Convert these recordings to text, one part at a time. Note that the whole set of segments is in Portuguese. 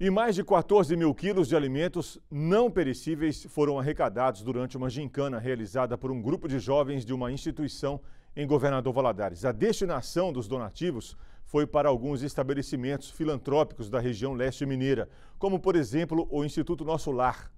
E mais de 14 mil quilos de alimentos não perecíveis foram arrecadados durante uma gincana realizada por um grupo de jovens de uma instituição em Governador Valadares. A destinação dos donativos foi para alguns estabelecimentos filantrópicos da região leste mineira, como, por exemplo, o Instituto Nosso Lar,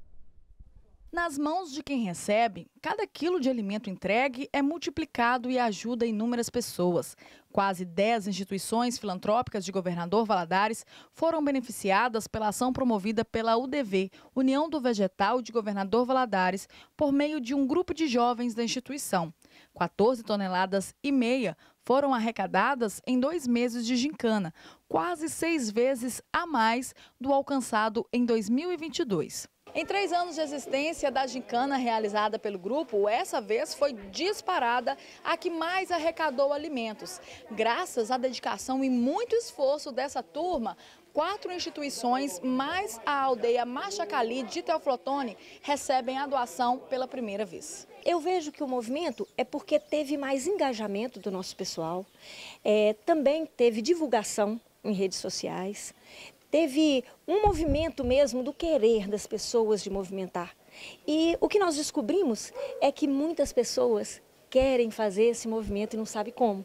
nas mãos de quem recebe, cada quilo de alimento entregue é multiplicado e ajuda inúmeras pessoas. Quase 10 instituições filantrópicas de Governador Valadares foram beneficiadas pela ação promovida pela UDV, União do Vegetal de Governador Valadares, por meio de um grupo de jovens da instituição. 14 toneladas e meia foram arrecadadas em dois meses de gincana, quase seis vezes a mais do alcançado em 2022. Em três anos de existência da gincana realizada pelo grupo, essa vez foi disparada a que mais arrecadou alimentos. Graças à dedicação e muito esforço dessa turma, quatro instituições mais a aldeia Machacali de Teoflotone recebem a doação pela primeira vez. Eu vejo que o movimento é porque teve mais engajamento do nosso pessoal, é, também teve divulgação em redes sociais, teve um movimento mesmo do querer das pessoas de movimentar. E o que nós descobrimos é que muitas pessoas querem fazer esse movimento e não sabem como.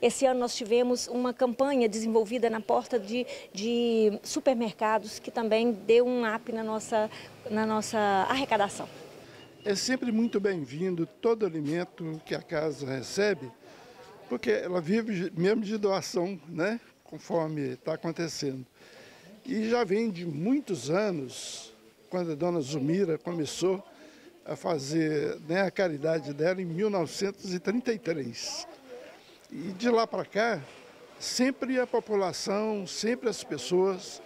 Esse ano nós tivemos uma campanha desenvolvida na porta de, de supermercados que também deu um up na nossa, na nossa arrecadação. É sempre muito bem-vindo todo alimento que a casa recebe, porque ela vive mesmo de doação, né? conforme está acontecendo. E já vem de muitos anos, quando a dona Zumira começou a fazer né, a caridade dela em 1933. E de lá para cá, sempre a população, sempre as pessoas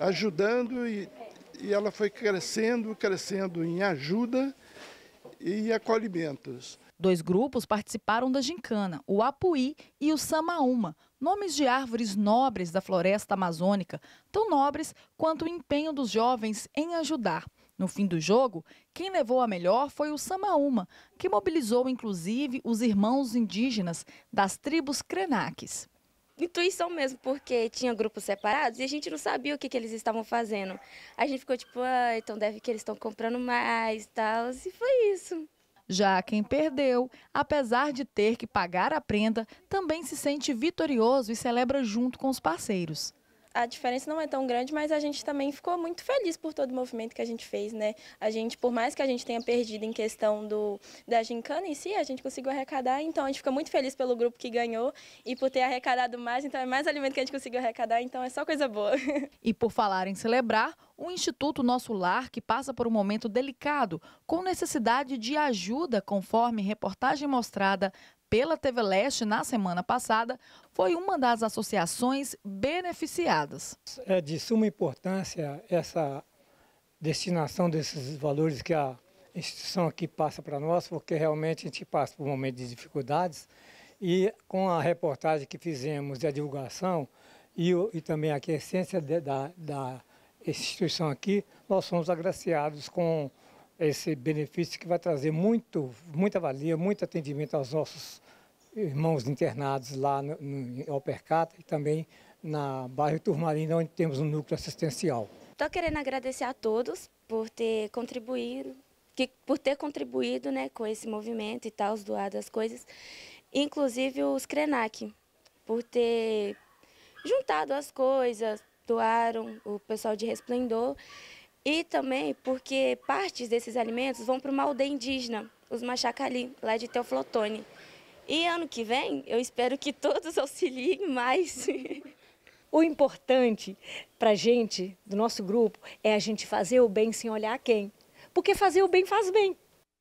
ajudando e, e ela foi crescendo, crescendo em ajuda e acolhimentos. Dois grupos participaram da gincana, o Apuí e o Samaúma, nomes de árvores nobres da floresta amazônica, tão nobres quanto o empenho dos jovens em ajudar. No fim do jogo, quem levou a melhor foi o Samaúma, que mobilizou inclusive os irmãos indígenas das tribos crenaques. Intuição mesmo, porque tinha grupos separados e a gente não sabia o que, que eles estavam fazendo. A gente ficou tipo, ah, então deve que eles estão comprando mais e tal, e foi isso. Já quem perdeu, apesar de ter que pagar a prenda, também se sente vitorioso e celebra junto com os parceiros a diferença não é tão grande, mas a gente também ficou muito feliz por todo o movimento que a gente fez, né? A gente, por mais que a gente tenha perdido em questão do da gincana em si, a gente conseguiu arrecadar, então a gente fica muito feliz pelo grupo que ganhou e por ter arrecadado mais, então é mais alimento que a gente conseguiu arrecadar, então é só coisa boa. E por falar em celebrar, o Instituto Nosso Lar, que passa por um momento delicado, com necessidade de ajuda, conforme reportagem mostrada pela TV Leste na semana passada, foi uma das associações beneficiadas. É de suma importância essa destinação desses valores que a instituição aqui passa para nós, porque realmente a gente passa por um momento de dificuldades e com a reportagem que fizemos e a divulgação e, e também a crescência da, da essa instituição aqui, nós somos agraciados com esse benefício que vai trazer muito, muita valia, muito atendimento aos nossos irmãos internados lá no, no Alpercata e também na bairro Turmalina, onde temos um núcleo assistencial. Estou querendo agradecer a todos por ter contribuído, que, por ter contribuído né, com esse movimento e tal, os doados, as coisas, inclusive os Krenak, por ter juntado as coisas, doaram, o pessoal de Resplendor. E também porque partes desses alimentos vão para uma aldeia indígena, os Machacali, lá de Teoflotone. E ano que vem, eu espero que todos auxiliem mais. O importante para a gente, do nosso grupo, é a gente fazer o bem sem olhar a quem. Porque fazer o bem faz bem.